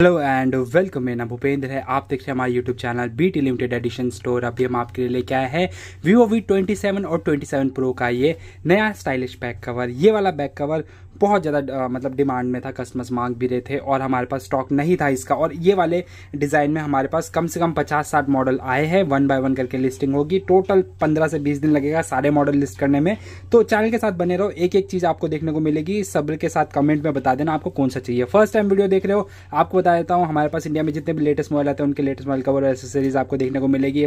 hello and welcome मेरा नाम भूपेंद्र है आप देख रहे हैं हमारे YouTube channel B T limited edition store अभी हम आपके लिए लेके आए हैं वीवो वी ट्वेंटी सेवन और ट्वेंटी सेवन प्रो का ये नया स्टाइलिश बैक कवर ये वाला बैक कवर बहुत ज़्यादा मतलब डिमांड में था कस्टमर्स मांग भी रहे थे और हमारे पास स्टॉक नहीं था इसका और ये वाले डिज़ाइन में हमारे पास कम से कम पचास साठ मॉडल आए हैं वन बाय वन करके लिस्टिंग होगी टोटल पंद्रह से बीस दिन लगेगा सारे मॉडल लिस्ट करने में तो चैनल के साथ बने रहो एक एक चीज़ आपको देखने को मिलेगी सब्र के साथ कमेंट में बता देना आपको कौन सा चाहिए फर्स्ट टाइम वीडियो देख रहे हो आपको बता बता देता हूँ हमारे पास इंडिया में जितने भी लेटेस्ट मोबाइल आते हैं उनके लेटेस्ट मोबाइल कवर एसेसरीज आपको देखने को मिलेगी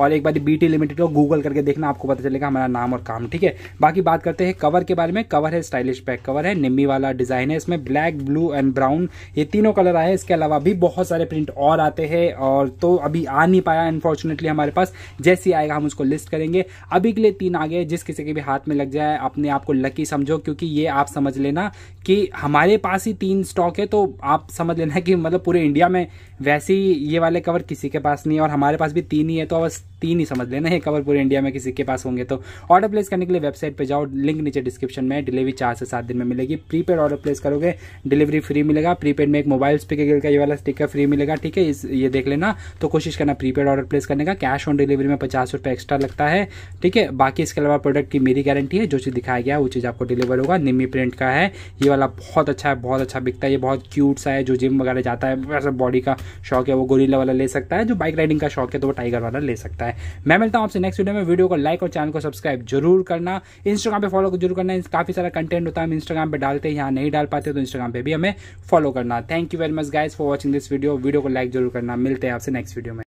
और एक बार बी टी लिमिटेड को गूगल करके देखना आपको पता चलेगा हमारा नाम और काम ठीक है बाकी बात करते हैं कवर के बारे में कवर है स्टाइलिश पैक कवर है निम्बी वाला डिजाइन है इसमें ब्लैक ब्लू एंड ब्राउन ये तीनों कलर आए इसके अलावा भी बहुत सारे प्रिंट और आते हैं और तो अभी आ नहीं पाया अनफॉर्चुनेटली हमारे पास जैसे ही आएगा हम उसको लिस्ट करेंगे अभी के लिए तीन आ गए जिस किसी के भी हाथ में लग जाए अपने आप को लकी समझो क्योंकि ये आप समझ लेना कि हमारे पास ही तीन स्टॉक है तो आप समझ लेना कि मतलब पूरे इंडिया में वैसे ही ये वाले कवर किसी के पास नहीं है और हमारे पास भी तीन ही है तो बस तीन ही समझ लेना ये कवर पूरे इंडिया में किसी के पास होंगे तो ऑर्डर प्लेस करने के लिए वेबसाइट पर जाओ लिंक नीचे डिस्क्रिप्शन में डिलीवरी चार से सात दिन में मिलेगी प्रीपेड ऑर्डर प्लेस करोगे डिलीवरी फ्री मिलेगा प्रीपेड में एक मोबाइल स्पीकर का ये वाला स्टिकर फ्री मिलेगा ठीक है इस ये देख लेना तो कोशिश करना प्रीपेड ऑर्डर प्लेस करने का कैश ऑन डिलीवरी में पचास रुपये एक्स्ट्रा लगता है ठीक है बाकी इसके अलावा प्रोडक्ट की मेरी गारंटी है जो चीज़ दिखाया गया वो चीज़ आपको डिलीवर होगा निमी प्रिंट का है ये वाला बहुत अच्छा है बहुत अच्छा बिकता है ये बहुत क्यूट सा है जो जिम वगैरह चाहता है बॉडी का शौक है वो गोरीला वाला ले सकता है जो बाइक राइडिंग का शौक है तो वो टाइगर वाला ले सकता है मैं मिलता हूँ आपसे नेक्स्ट वीडियो में वीडियो को लाइक और चैनल को सब्सक्राइब जरूर करना इंस्टाग्राम पर फॉलो जरूर करना काफ़ी सारा कंटेंट होता है हम इंस्टाग्राम पर डालते हैं यहाँ नहीं डाल पाते तो इंस्टाग्राम पर भी हमें फॉलो करना thank you very much guys for watching this video video को लाइक जरूर करना मिलते हैं आपसे नेक्स्ट वीडियो में